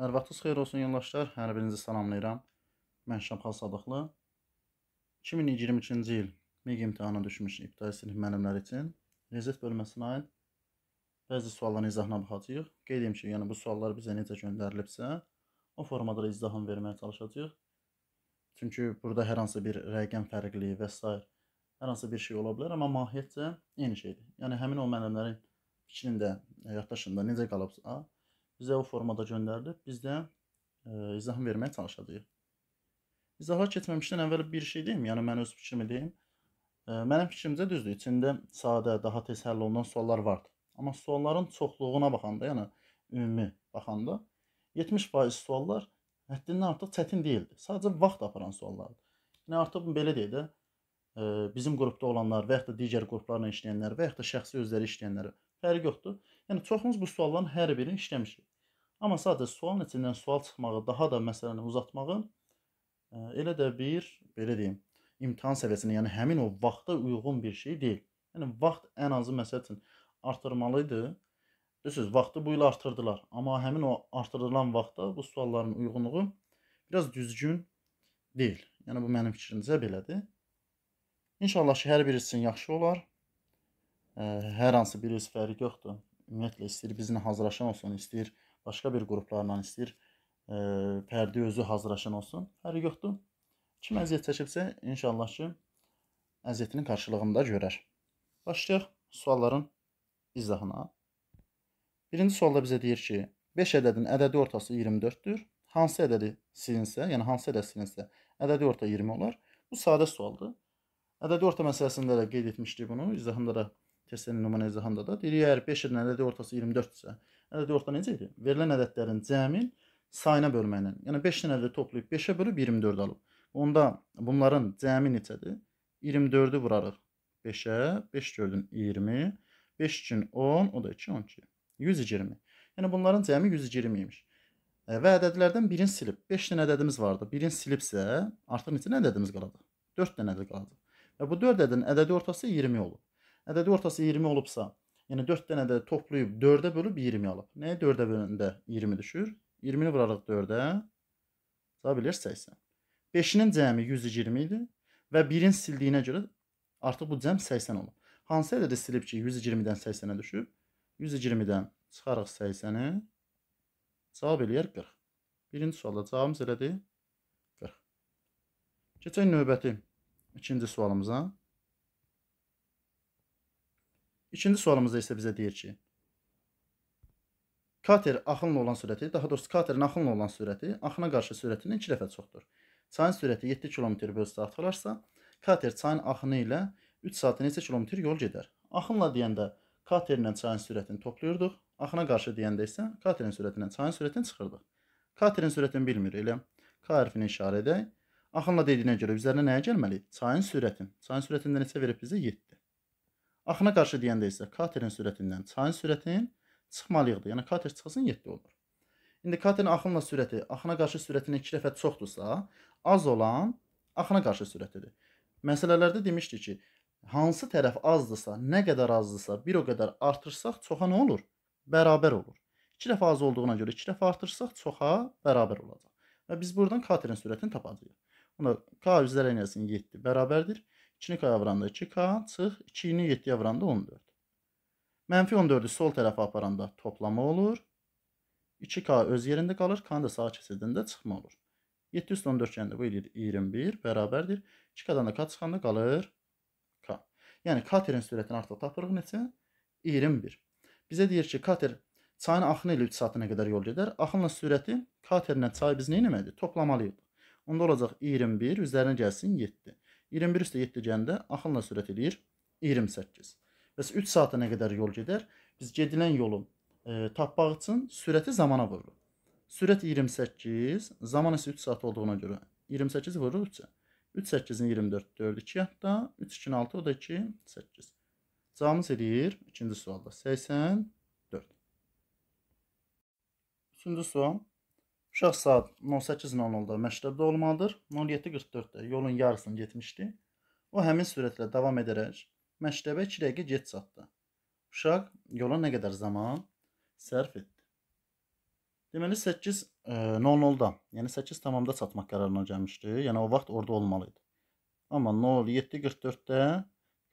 Hər vaxtınız xeyir olsun yoldaşlar. Hər birinizi salamlayıram. Mən Şabxan Sadıqlı. 2022-ci il MİQ imtahanına düşmüş ibtidai sinif müəllimləri üçün rezerv bölməsinə aid bəzi sualların izahına baxacağıq. Qeyd edim ki, yəni bu suallar bizə necə göndərilibsə, o formada da izahını verməyə çalışacağıq. Çünki burada hər hansı bir rəqəm fərqliyi və s. hər hansı bir şey ola bilər, amma mahiyyətcə eyni şeydir. Yəni həmin o müəllimlərin fikrində, yaddaşında necə qalıbsa, Bizə o formada göndərdi. Biz də e, izah verməyə çalışacağıq. İzaha keçməmişdən əvvəl bir şey deyim, yəni mən öz fikrimi deyim. E, mənim fikrimcə düzdür, içində sadə, daha tez həll olunan suallar vardı. Amma sualların çoxluğuna baxanda, yəni ümumi baxanda 70% suallar həddindən artıq çətin deyildi. Sadəcə vaxt aparan suallardı. Yəni artıq belə deyə də e, bizim qrupda olanlar və ya da digər qruplarla işləyənlər və ya da şəxsi özləri işləyənlər fərqi yoxdur. Yəni çoxumuz bu sualların hər birini işləmişik. Amma sadəcə sualın içindən sual çıxmağı, daha da məsələni uzatmağı e, elə də bir, belə deyim, imtahan səviyyəsinə, yəni həmin o vaxta uyğun bir şey deyil. Yəni vaxt ən azı məsəl üçün artırmalı idi. Bilirsiniz, vaxtı bu il artırdılar, amma həmin o artırılan vaxtda bu sualların uyğunluğu biraz düzgün deyil. Yəni bu mənim fikrimcə belədir. İnşallah ki, hər biri üçün yaxşı olar. E, hər hansı bir öz fərqi yoxdur. Ümumiyyətlə istəyir bizlə hazırlaşan olsun, istəyir başqa bir qruplarla istəyir e, fərdi özü hazırlaşan olsun. Hələ yoxdur. Kim əziyyət çəkibsə, inşallah ki, əziyyətinin qarşılığını da görər. Başlayaq sualların izahına. Birinci sualda bizə deyir ki, 5 ədədin ədədi ortası 24-dür. Hansı ədədi silinsə, yəni hansı ədəd silinsə, ədədi orta 20 olar. Bu sadə sualdır. Ədədi orta məsələsində də qeyd etmişdik bunu, izahında da, testinin nümunə izahında da. Deyir, əgər 5 ədədin ədədi ortası 24-dürsə, ədədi ortadan necə idi? Verilən ədədlərin cəmin sayına bölməklə. Yəni 5 dənə ədədi toplayıb 5-ə bölüb 24 alıb. Onda bunların cəmi neçədir? 24-ü vurarıq 5-ə, 5 gördün 20, 5 üçün 10, o da 2, 12, 120. Yəni bunların cəmi 120 imiş. E, Və ədədlərdən birini silib. 5 dənə ədədimiz vardı. Birini silibsə, artıq neçə ədədimiz qalacaq? 4 dənə ədəd qalacaq. Və bu 4 ədədin ədədi ortası 20 olub. Ədədi ortası 20 olubsa, Yəni 4 dənə də toplayıb 4-ə bölüb 20 alıb. Nəyə 4-ə böləndə 20 düşür? 20-ni vurarıq 4-ə. Cavab eləyir 80. 5-inin cəmi 120 idi və 1-in sildiyinə görə artıq bu cəm 80 olub. Hansı ədədi silib ki, 120-dən 80-ə düşüb? 120-dən çıxarıq 80-i. Cavab eləyər 40. Birinci sualda cavabımız elədir 40. Keçək növbəti ikinci sualımıza. İkinci sualımızda isə bizə deyir ki, kater axınla olan sürəti, daha doğrusu katerin axınla olan sürəti axına qarşı sürətindən 2 dəfə çoxdur. Çayın sürəti 7 km/s artırılarsa, kater çayın axını ilə 3 saatda neçə kilometr yol gedər? Axınla deyəndə katerlə çayın sürətini toplayırdıq. Axına qarşı deyəndə isə katerin sürətindən çayın sürətini çıxırdıq. Katerin sürətini bilmir elə. K hərfinə işarə edək. Axınla dediyinə görə üzərinə nəyə gəlməli? Çayın sürətin. Çayın sürətində neçə verib bizə? 7. Axına qarşı deyəndə isə katerin sürətindən çayın sürətin çıxmalıyıqdır. Yəni kater çıxsın 7 olur. İndi katerin axınla sürəti axına qarşı sürətindən 2 dəfə çoxdursa, az olan axına qarşı sürətidir. Məsələlərdə demişdik ki, hansı tərəf azdırsa, nə qədər azdırsa, bir o qədər artırsaq çoxa nə olur? Bərabər olur. 2 dəfə az olduğuna görə 2 dəfə artırsaq çoxa bərabər olacaq. Və biz buradan katerin sürətini tapacağıq. Ona k üzəri enerjisinin 7 bərabərdir. 2-ni qaya vuranda 2K, çıx 2-ni 7-yə vuranda 14. Mənfi 14-ü sol tərəfə aparanda toplama olur. 2K öz yerində qalır, K-nı da sağa keçirdiyində çıxma olur. 7 üstə 14 gəndə bu eləyir 21 bərabərdir. 2K-dan da K çıxanda qalır K. Yəni katerin sürətini artıq tapırıq neçə? 21. Bizə deyir ki, kater çayın axını ilə 3 saatına qədər yol gedər. Axınla sürəti katerlə çayı biz nə etməliyik? Toplamalıyıq. Onda olacaq 21, üzərinə gəlsin 7. 21 üstə 7 deyəndə axınla sürət eləyir 28. Bəs 3 saata nə qədər yol gedər? Biz gedilən yolu e, tapmaq üçün sürəti zamana vururuq. Sürət 28, zaman isə 3 saat olduğuna görə 28 vururuq 3-ə. 3 8-in 24 4 2 yadda, 3 2-nin 6 o da 2 8. Cavabımız eləyir ikinci sualda 84. Üçüncü sual Uşaq saat 18:00-da məktəbdə olmalıdır. 07:44-də yolun yarısını getmişdi. O həmin sürətlə davam edərək məktəbə 2 dəqiqə gec çatdı. Uşaq yola nə qədər zaman sərf etdi? Deməli 8:00-da, e, yəni 8 tamamda çatmaq qərarına gəlmişdi. Yəni o vaxt orada olmalı idi. Amma 07:44-də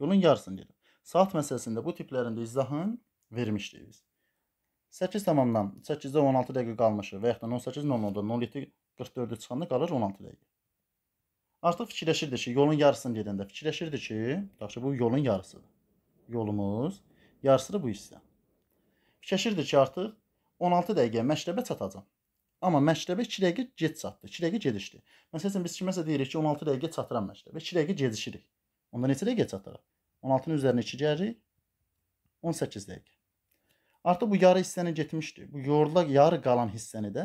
yolun yarısını dedi. Saat məsələsində bu tiplərində izahın vermişdik biz. 8 tamamdan 8-də 16 dəqiqə qalmışı və yaxud da 18-10-da 07-44-də çıxanda qalır 16 dəqiqə. Artıq fikirləşirdi ki, yolun yarısını gedəndə fikirləşirdi ki, yaxşı bu yolun yarısıdır. Yolumuz yarısıdır bu hissə. Fikirləşirdi ki, artıq 16 dəqiqə məktəbə çatacam. Amma məktəbə 2 dəqiqə gec çatdı. 2 dəqiqə gedişdi. Məsələn biz kiməsə deyirik ki, 16 dəqiqə çatıram məktəbə. 2 dəqiqə gecişirik. Onda neçə dəqiqə çatırıq? 16-nın üzərinə 2 gəlirik. 18 dəqiqə. Artıq bu yarı hissəni getmişdi. Bu yoğurduda yarı qalan hissəni də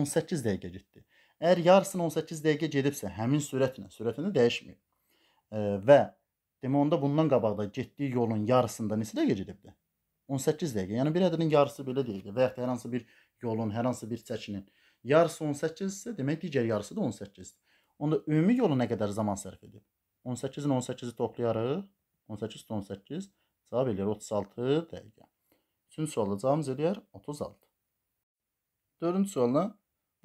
18 dəqiqə getdi. Əgər yarısını 18 dəqiqə gedibsə, həmin sürətlə, sürətində dəyişmir. E, və demə onda bundan qabaq da getdiyi yolun yarısında neçə dəqiqə gedibdi? 18 dəqiqə. Yəni bir ədədin yarısı belə deyildi və ya hər hansı bir yolun, hər hansı bir çəkinin yarısı 18 isə demək digər yarısı da 18-dir. Onda ümumi yolu nə qədər zaman sərf edib? 18-in 18-i toplayarıq. 18 18 cavab eləyir 36 dəqiqə. Üçüncü sualda cavabımız eləyər 36. Dördüncü sualına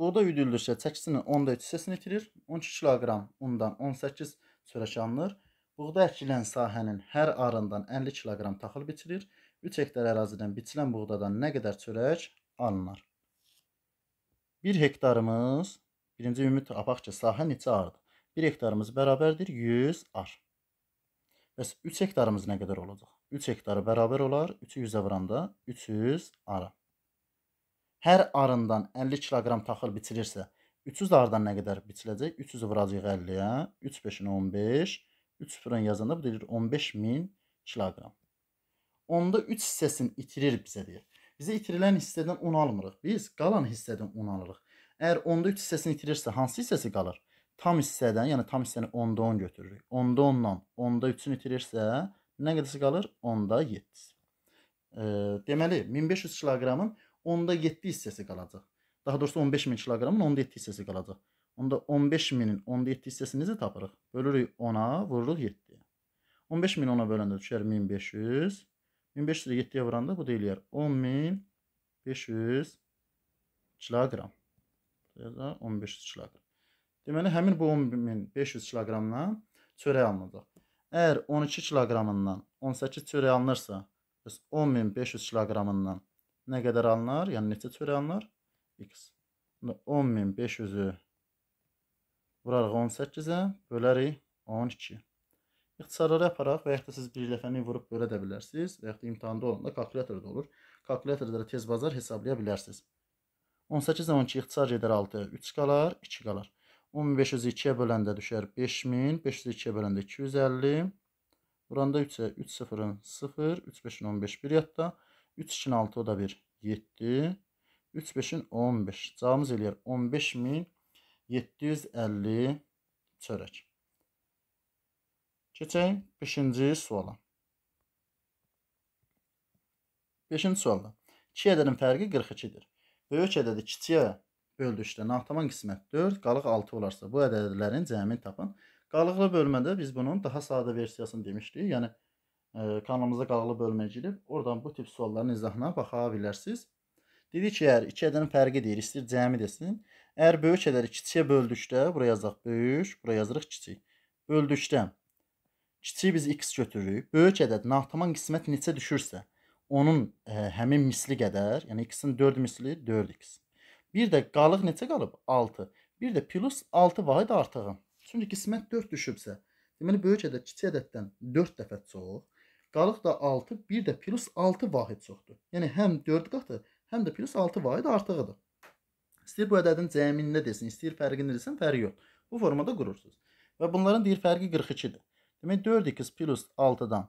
buğda üdüldükcə çəkisinin 10-da 3 hissəsini itirir. 12 kiloqram undan 18 çörək alınır. Buğda əkilən sahənin hər arından 50 kiloqram taxıl biçilir. 3 hektar ərazidən biçilən buğdadan nə qədər çörək alınar? 1 hektarımız, birinci ümid apaq ki, sahə neçə ardır? 1 hektarımız bərabərdir 100 ar. Bəs 3 hektarımız nə qədər olacaq? 3 hektara bərabər olar. 3-ü 100-ə vuranda 300 arı. Hər arından 50 kiloqram taxıl biçilirsə, 300 arıdan nə qədər biçiləcək? 300-ü vuracaq 50-yə. 3 5-in 15. 3 sıfırın yazanda bu deyir 15 min kiloqram. Onda 3 hissəsini itirir bizə deyir. Bizə itirilən hissədən un almırıq. Biz qalan hissədən un alırıq. Əgər onda 3 hissəsini itirirsə, hansı hissəsi qalır? Tam hissədən, yəni tam hissəni onda 10 götürürük. Onda 10-dan, onda 3-ünü itirirsə, Nə qədəsi qalır? 10-da 7. E, deməli 1500 kiloqramın 10-da 7 hissəsi qalacaq. Daha doğrusu 15000 kiloqramın 10-da 7 hissəsi qalacaq. Onda 15000-in 10-da 7 hissəsini necə tapırıq? Bölürük 10-a, vururuq 7-yə. 15000 10-a böləndə düşər 1500. 1500-ü 7-yə vuranda bu da eləyər 10500 kiloqram. Burada 1500 kiloqram. Deməli həmin bu 10500 kiloqramla çörək alınacaq. Əgər 12 kiloqramından 18 çörək alınırsa, bəs 10500 kiloqramından nə qədər alınır? Yəni neçə çörək alınır? X. 10500-ü vurarıq 18-ə, bölərik 12. İxtisarları yaparaq və yaxud da siz bir ləfəni vurub bölə də bilərsiniz və yaxud da imtihanda olanda kalkulatorda olur. Kalkulatorda da tez bazar hesablaya bilərsiniz. 18-ə 12 ixtisar gedər 6, 3 qalar, 2 qalar. 1500-ü 2-yə böləndə düşər 5000, 500-ü 2-yə böləndə 250. Buranda 3-ə 3 0-ın 0, 3 5-in 15 1 yadda, 3 2-in 6 o da 1 7, 3 5-in 15. Cavabımız eləyər 15750 çörək. Keçək 5-ci suala. 5-ci sualda 2 ədədin fərqi 42-dir. Böyük ədədi kiçiyə böldükdə nataman qismət 4, qalıq 6 olarsa bu ədədlərin cəmini tapın. Qalıqlı bölmədə biz bunun daha sadə versiyasını demişdik. Yəni e, kanalımıza qalıqlı bölməyə girib oradan bu tip sualların izahına baxa bilərsiniz. Dedik ki, əgər iki ədədin fərqi deyir, istəyir cəmi desin. Əgər böyük ədədi kiçiyə böldükdə bura yazaq böyük, bura yazırıq kiçik. Böldükdə kiçik biz x götürürük. Böyük ədəd nataman qismət neçə düşürsə, onun ə, e, həmin misli qədər, yəni x-in 4 misli 4x. Bir də qalıq neçə qalıb? 6. Bir də plus 6 vahid artığı. Çünki qismət 4 düşübsə, deməli böyük ədəd kiçik ədəddən 4 dəfə çox. Qalıq da 6, bir də plus 6 vahid çoxdur. Yəni həm 4 qatı, həm də plus 6 vahid artığıdır. İstəyir bu ədədin cəmini desin, istəyir fərqini desin, fərqi yox. Bu formada qurursunuz. Və bunların deyir fərqi 42-dir. Demək 4x plus 6-dan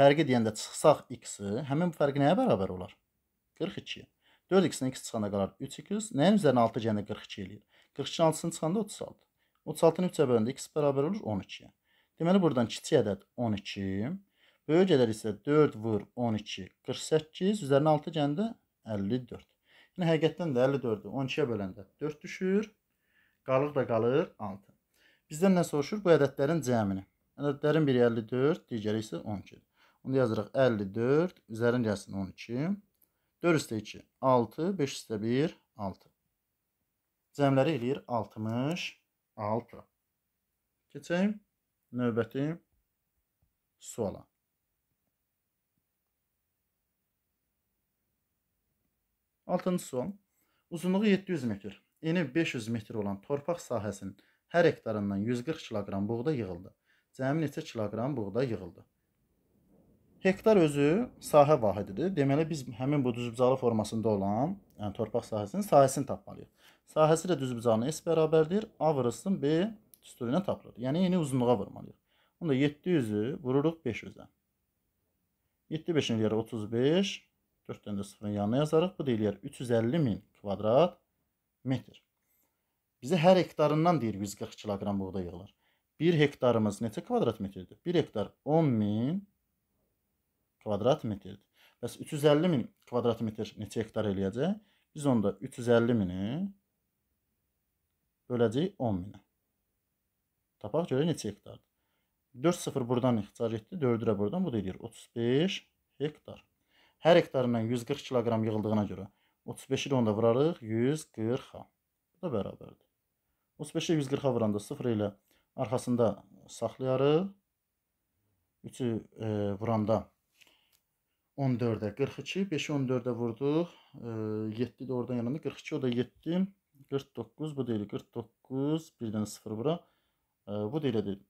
fərqi deyəndə çıxsaq x-i, həmin bu fərqi nəyə bərabər olar? 42-yə. 4x-dən 2 çıxanda qalar 3x. Nəyin üzərinə 6 gələndə 42 eləyir. 42-nin 6-sını çıxanda 36. 36-nın 3-ə bölündə x bərabər olur 12-yə. Deməli buradan kiçik ədəd 12. Böyük ədəd isə 4 vur 12 48. Üzərinə 6 gələndə 54. Yəni həqiqətən də 54-ü 12-yə böləndə 4 düşür. Qalır da qalır 6. Bizdən nə soruşur? Bu ədədlərin cəmini. Ədədlərin biri 54, digəri isə 12. Onu yazırıq 54, üzərin gəlsin 12. 4 üstə 2, 6, 5 üstə 1, 6. Cəmləri eləyir 66. Keçək növbəti suala. Altıncı sual. Uzunluğu 700 metr, eni 500 metr olan torpaq sahəsinin hər hektarından 140 kiloqram buğda yığıldı. Cəmi neçə kiloqram buğda yığıldı? Hektar özü sahə vahididir. Deməli biz həmin bu düzbucalı formasında olan, yəni torpaq sahəsinin sahəsini tapmalıyıq. Sahəsi də düzbucağın S bərabərdir. A vurulsun B düsturuna tapılır. Yəni yeni uzunluğa vurmalıyıq. Onda 700-ü vururuq 500-ə. 7 5-in yerə 35, 4-dən də 0-ın yanına yazarıq. Bu deyilir 350 min kvadrat metr. Bizə hər hektarından deyir 140 kiloqram buğda yığılır. 1 hektarımız neçə kvadrat metrdir? 1 hektar 10 min kvadrat metrdir. Bəs 350 min kvadrat metr neçə hektar eləyəcək? Biz onda 350 mini böləcəyik 10 minə. Tapaq görə neçə hektardır? 4 sıfır buradan ixtisar etdi, 4-ürə buradan, bu da edir 35 hektar. Hər hektarından 140 kiloqram yığıldığına görə 35-i də onda vurarıq 140-a. Bu da bərabərdir. 35-i 140-a vuranda 0 ilə arxasında saxlayarıq. 3-ü e, vuranda 140 14-ə 42, 5-i 14-ə vurduq. 7 də oradan yanında 42, o da 7. 49 bu deyil. 49 birdən 0 bura. Bu da elə deyil.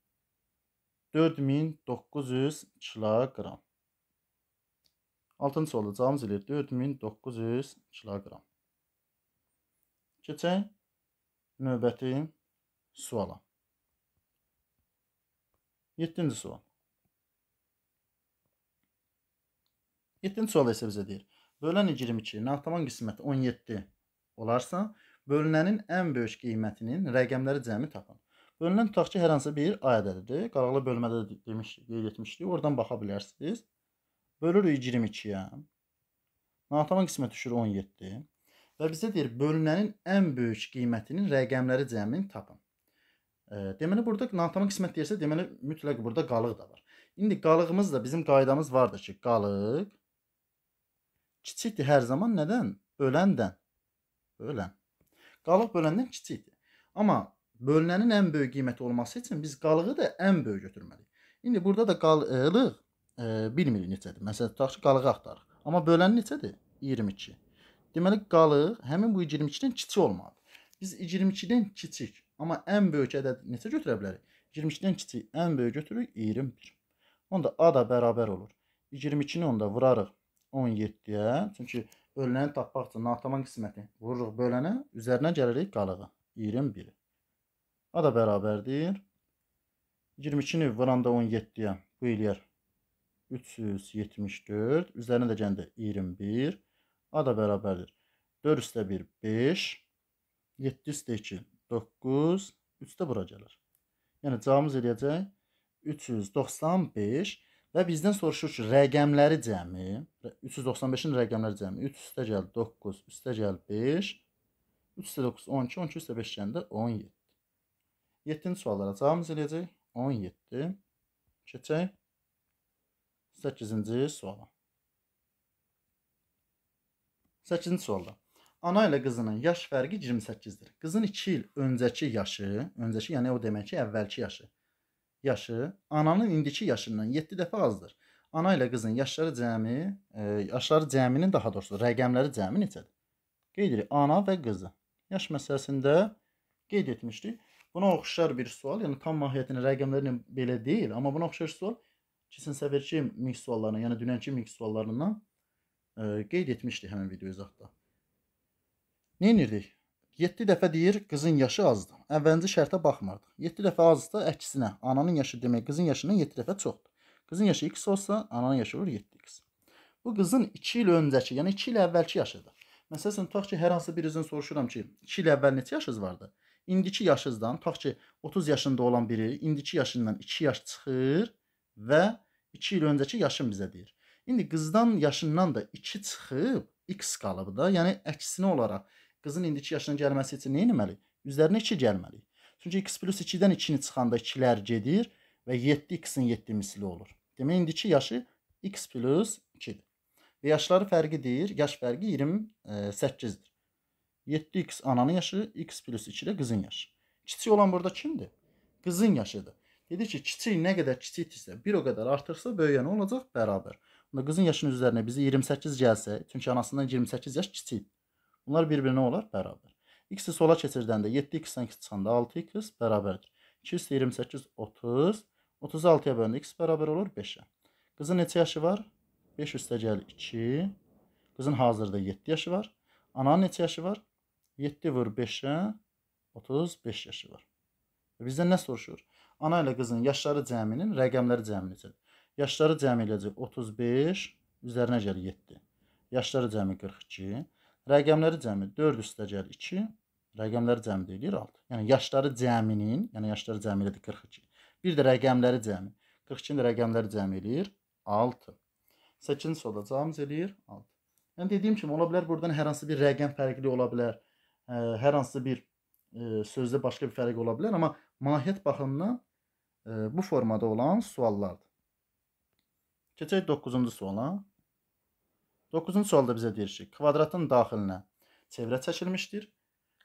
4900 kiloqram. Altıncı oldu. Cavabımız elə 4900 kiloqram. Keçək növbəti suala. 7-ci sual. 7-ci sualda isə bizə deyir. Bölən 22 nağdaman qisməti 17 olarsa, bölünenin ən böyük qiymətinin rəqəmləri cəmi tapın. Bölünən tutaq ki, hər hansı bir A ədədidir. Qaraqlı bölmədə demiş, qeyd etmişdik. Oradan baxa bilərsiniz. Bölürük 22-yə. Nağdaman qismət düşür 17. Və bizə deyir, bölünenin ən böyük qiymətinin rəqəmləri cəmini tapın. E, deməli burada nantama qismət deyirsə, deməli mütləq burada qalıq da var. İndi qalığımız da bizim qaydamız vardır ki, qalıq kiçikdir hər zaman nədən? Öləndən. Ölən. Qalıq böləndən kiçikdir. Amma bölünenin ən böyük qiyməti olması üçün biz qalığı da ən böyük götürməliyik. İndi burada da qalıq e, bilmirik neçədir. Məsələn, tutaq ki, qalığı axtarırıq. Amma bölən neçədir? 22. Deməli, qalıq həmin bu 22-dən kiçik olmalıdır. Biz 22-dən kiçik, amma ən böyük ədəd neçə götürə bilərik? 22-dən kiçik ən böyük götürürük 21. Onda A da bərabər olur. 22-ni onda vurarıq 17-yə. Çünki bölünəni tapmaq üçün nataman qisməti vururuq bölənə, üzərinə gəlirik qalığa. 21. A da bərabərdir. 22-ni vuranda 17-yə bu eləyər 374. Üzərinə də gəndə 21. A da bərabərdir. 4 üstə 1, 5. 7 üstə 2, 9. 3 də bura gəlir. Yəni cavabımız eləyəcək 395. Və bizdən soruşur ki, rəqəmləri cəmi 395-in rəqəmləri cəmi 3 üstə gəl 9 üstə gəl 5 3 üstə 9 12 12 üstə 5 gələndə 17. 7-ci suallara cavabımız eləyəcək 17. Keçək 8-ci suala. 8-ci sualda. Ana ilə qızının yaş fərqi 28-dir. Qızın 2 il öncəki yaşı, öncəki yəni o demək ki, əvvəlki yaşı yaşı ananın indiki yaşından 7 dəfə azdır. Ana ilə qızın yaşları cəmi, e, yaşları cəminin daha doğrusu rəqəmləri cəmi neçədir? Qeyd edirik ana və qızı. Yaş məsələsində qeyd etmişdik. Buna oxşar bir sual, yəni tam mahiyyətinin rəqəmləri belə deyil, amma buna oxşar sual keçən səfərki mix suallarına, yəni dünənki mix suallarından e, qeyd etmişdik həmin video izahda. Nə edirdik? 7 dəfə deyir qızın yaşı azdır. Əvvəlinci şərtə baxmırdıq. 7 dəfə azdır, əksinə ananın yaşı demək qızın yaşından 7 dəfə çoxdur. Qızın yaşı x olsa, ananın yaşı olur 7x. Bu qızın 2 il öncəki, yəni 2 il əvvəlki yaşıdır. Məsələn, tutaq ki, hər hansı birinizdən soruşuram ki, 2 il əvvəl neçə yaşınız vardı? İndiki yaşınızdan, tutaq ki, 30 yaşında olan biri indiki yaşından 2 yaş çıxır və 2 il öncəki yaşın bizə deyir. İndi qızdan yaşından da 2 çıxıb x qalıb da, yəni əksinə olaraq Qızın indiki yaşına gəlməsi üçün nə etməli? Üzərinə 2 gəlməli. Çünki x 2-dən 2-ni çıxanda 2-lər gedir və 7x-in 7 misli olur. Demək indiki yaşı x 2-dir. Və yaşları fərqidir. Yaş fərqi 28-dir. E, 7x ananın yaşı, x 2 də qızın yaşı. Kiçik olan burada kimdir? Qızın yaşıdır. Dedi ki, kiçik nə qədər kiçikdirsə, bir o qədər artırsa, böyüyən olacaq bərabər. Onda qızın yaşının üzərinə bizə 28 gəlsə, çünki anasından 28 yaş kiçikdir. Bunlar bir-birinə olar bərabər. X-i sola keçirdəndə 7x-dən 2 çıxanda 6x bərabərdir. 2 üstə 28 30. 36-ya böləndə x bərabər olur 5-ə. Qızın neçə yaşı var? 5 üstə gəl 2. Qızın hazırda 7 yaşı var. Ananın neçə yaşı var? 7 vur 5-ə 35 yaşı var. Bizdən nə soruşur? Ana ilə qızın yaşları cəminin rəqəmləri cəmi necədir? Yaşları cəmi eləyəcək 35 üzərinə gəl 7. Yaşları cəmi 42. Rəqəmləri cəmi 4 üstəgəl 2, rəqəmləri cəmi deyilir 6. Yəni yaşları cəminin, yəni yaşları cəmi elədi 42. Bir də rəqəmləri cəmi. 42-nin rəqəmləri cəmi eləyir 6. 8-ci solda cavabımız eləyir 6. Yəni dediyim kimi ola bilər buradan hər hansı bir rəqəm fərqli ola bilər. Ə, e, hər hansı bir ə, e, sözdə başqa bir fərq ola bilər, amma mahiyyət baxımından ə, e, bu formada olan suallardır. Keçək 9-cu suala. 9-cu sualda bizə deyir ki, kvadratın daxilinə çevrə çəkilmişdir.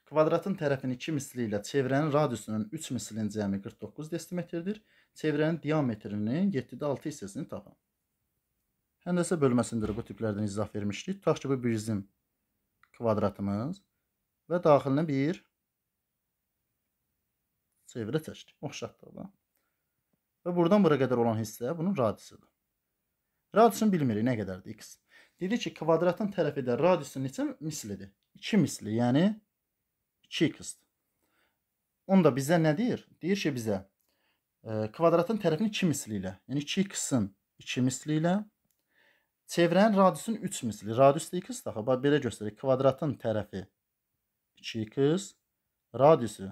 Kvadratın tərəfini 2 misli ilə çevrənin radiusunun 3 mislinin cəmi 49 desimetrdir. Çevrənin diametrinin 7-də 6 hissəsini tapın. Həndəsə bölməsində bu tiplərdən izah vermişdik. Tutaq ki, bu bizim kvadratımız və daxilinə bir çevrə çəkdik. Oxşatdıq. Və buradan bura qədər olan hissə bunun radiusudur. Radiusunu bilmirik nə qədərdir x. Dedi ki, kvadratın tərəfi də radiusu neçə mislidir? 2 misli, yəni 2x. Onu da bizə nə deyir? Deyir ki, bizə e, kvadratın tərəfini 2 misli ilə, yəni 2x-in 2 misli ilə, çevrənin radiusunun 3 misli. Radius da x-də, bax belə göstərir. Kvadratın tərəfi 2x, radiusu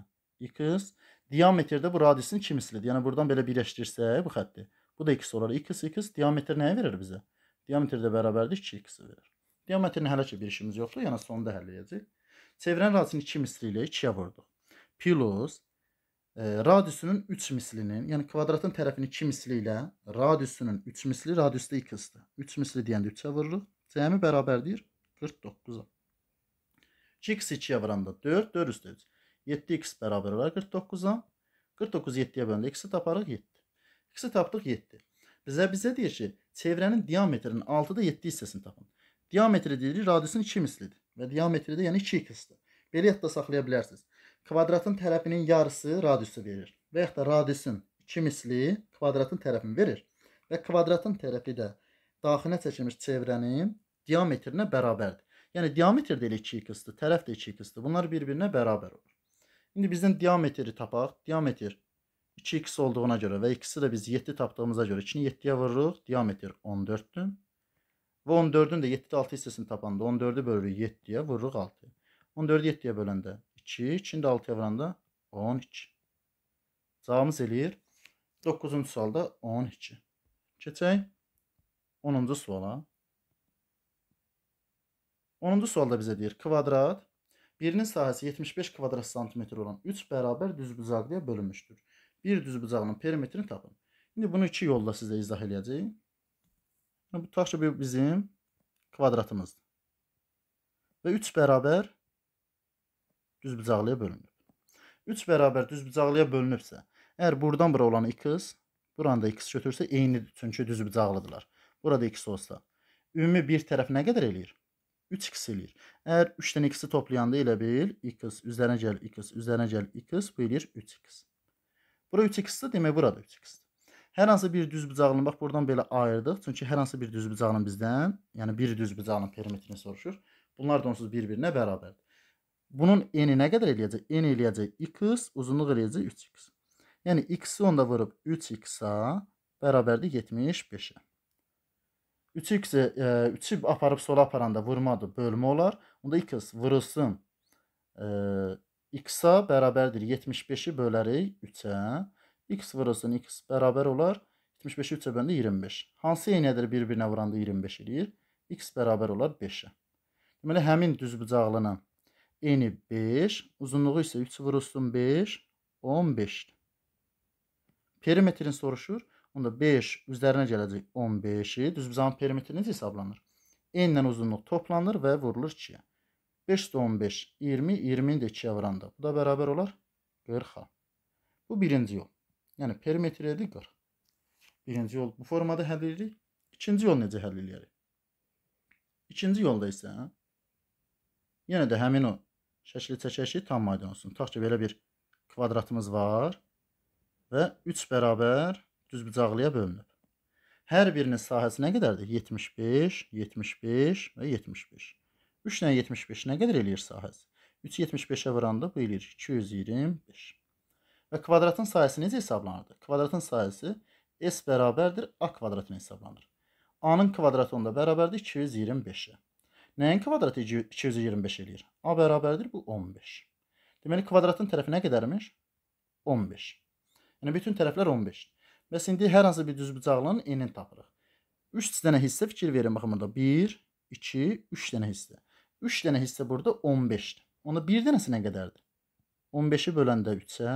x, diametrdə bu radiusun 2 mislidir. Yəni buradan belə birləşdirsək bu xətti. Bu da x olar. x, x diametr nəyə verir bizə? 2 Diametr də bərabərdir 2x-i verir. Diametrini hələ ki bir işimiz yoxdur, yəni sonda həll edəcək. Çevirən radiusunu 2 misli ilə 2-yə vurduq. Plus e, radiusunun 3 mislinin, yəni kvadratın tərəfini 2 misli ilə radiusunun 3 misli, radius da 2-dir. 3 misli deyəndə 3-ə vururuq. Cəmi bərabərdir 49-a. 2x 2-yə vuranda 4, 4 üstə 3. 7x bərabər olar 49-a. 49 7-yə böləndə x-i taparıq 7. X-i tapdıq 7. Bizə bizə deyir ki, çevrənin diametrinin 6-da 7 hissəsini tapın. Diametri deyirik, radiusun 2 mislidir və diametri də yəni 2 ikisidir. Belə yadda saxlaya bilərsiniz. Kvadratın tərəfinin yarısı radiusu verir və yaxud da radiusun 2 misli kvadratın tərəfini verir və kvadratın tərəfi də daxilinə çəkilmiş çevrənin diametrinə bərabərdir. Yəni diametr də elə 2 ikisidir, tərəf də 2 ikisidir. Bunlar bir-birinə bərabər olur. İndi bizdən diametri tapaq. Diametr 2x olduğuna görə və ikisi də biz 7 tapdığımıza görə 2-ni 7-yə vururuq. Diametr 14-dür. Və 14-ün də 7-də 6 hissəsini tapanda 14-ü bölürük 7-yə, vururuq 6. 14-ü 7-yə böləndə 2, 2-ni də 6-ya vuranda 12. Cavabımız eləyir 9-cu sualda 12. Keçək 10-cu suala. 10-cu sualda bizə deyir kvadrat Birinin sahəsi 75 kvadrat santimetr olan 3 bərabər düzbucaqlıya bölünmüşdür bir düz bucağının perimetrini tapın. İndi bunu iki yolla sizə izah eləyəcəyik. Bu tutaq ki, bu bizim kvadratımızdır. Və 3 bərabər düzbucaqlıya bölünüb. 3 bərabər düzbucaqlıya bölünübsə, əgər buradan bura olan 2x, buranı da 2x götürsə eynidir, çünki düzbucaqlıdırlar. Burada 2x olsa, ümumi bir tərəf nə qədər eləyir? 3x eləyir. Əgər 3 dənə x-i toplayanda elə bil 2x üzərinə gəl 2x üzərinə gəl 2x bu eləyir 3x. Bura 3x-dir, demək bura da 3x-dir. Hər hansı bir düzbucağını bax buradan belə ayırdıq. Çünki hər hansı bir düzbucağının bizdən, yəni bir düzbucağının perimetrini soruşur. Bunlar da onsuz bir-birinə bərabərdir. Bunun eni nə qədər eləyəcək? En eləyəcək 2x, uzunluq eləyəcək 3x. Yəni x-i onda vurub 3x-a bərabərdir 75-ə. 3x-i 3-ü aparıb sola aparanda vurmadır, bölmə olar. Onda 2x vurulsun e, X-a bərabərdir 75-i bölərək 3-ə. X vurulsun X bərabər olar 75-i 3-ə böləndə 25. Hansı eynədir bir-birinə vuranda 25 eləyir? X bərabər olar 5-ə. Deməli, həmin düzbucaqlının eni 5, uzunluğu isə 3 vurulsun 5, 15-dir. Perimetrin soruşur. Onda 5 üzərinə gələcək 15-i. Düzbucağın perimetri necə hesablanır? N-lə uzunluq toplanır və vurulur 2-yə. 5 də 15, 20, 20-ni də 2-yə vuranda. Bu da bərabər olar 40-a. Bu birinci yol. Yəni perimetr edir 40. Birinci yol bu formada həll edirik. İkinci yol necə həll edirik? İkinci yolda isə hə? yenə də həmin o şəkli çəkək ki, tam aydın olsun. Tutaq ki, belə bir kvadratımız var və 3 bərabər düzbucaqlıya bölünüb. Hər birinin sahəsi nə qədərdir? 75, 75 və 75. 3 ilə 75 nə qədər eləyir sahəsi? 3 75-ə vuranda bu eləyir 225. Və kvadratın sayəsi necə hesablanırdı? Kvadratın sayəsi s bərabərdir a kvadratına hesablanır. A-nın kvadratı onda bərabərdir 225-ə. Nəyin kvadratı 225 eləyir? A bərabərdir bu 15. Deməli kvadratın tərəfi nə qədərmiş? 15. Yəni bütün tərəflər 15. Bəs indi hər hansı bir düzbucaqlının enin tapırıq. 3 dənə hissə fikir verin baxın burada. 1, 2, 3 dənə hissə. 3 dənə hissə burada 15-dir. Ona 1 dənəsi nə qədərdir? 15-i böləndə 3-ə,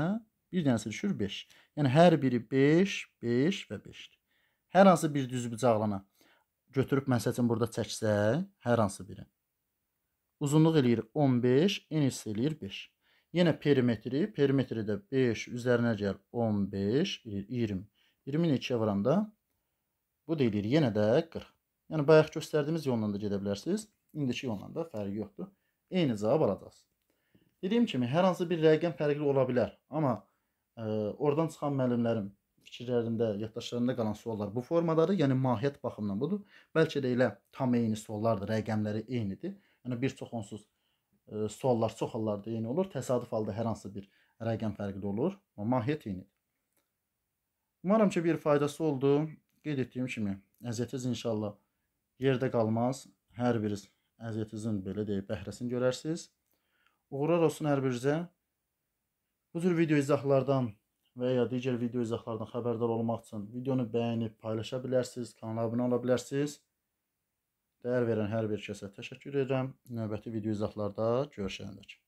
1 dənəsi düşür 5. Yəni hər biri 5, 5 və 5-dir. Hər hansı bir düzbucaqlana götürüb məsəl üçün burada çəksə, hər hansı biri. Uzunluq eləyir 15, enis eləyir 5. Yenə perimetri, perimetri də 5 üzərinə gəl 15, 20. 20-ni 2-yə vuranda bu deyilir yenə də 40. Yəni bayaq göstərdiyimiz yoldan da gedə bilərsiniz. İndiki ondan da fərqi yoxdur. Eyni cavab alacaqsınız. Dediyim kimi, hər hansı bir rəqəm fərqli ola bilər, amma ə, e, oradan çıxan müəllimlərin fikirlərində, yaddaşlarında qalan suallar bu formadadır. Yəni mahiyyət baxımından budur. Bəlkə də elə tam eyni suallardır, rəqəmləri eynidir. Yəni bir çox onsuz ə, e, suallar çox hallarda eyni olur. Təsadüf halda hər hansı bir rəqəm fərqli olur, amma mahiyyət eynidir. Umarım ki, bir faydası oldu. Qeyd etdiyim kimi, əziyyətiniz inşallah yerdə qalmaz. Hər biriz əziyyətinizin belə deyək, bəhrəsini görərsiniz. Uğurlar olsun hər birinizə. Bu cür video izahlardan və ya digər video izahlardan xəbərdar olmaq üçün videonu bəyənib paylaşa bilərsiniz, kanala abunə ola bilərsiniz. Dəyər verən hər bir kəsə təşəkkür edirəm. Növbəti video izahlarda görüşəndək.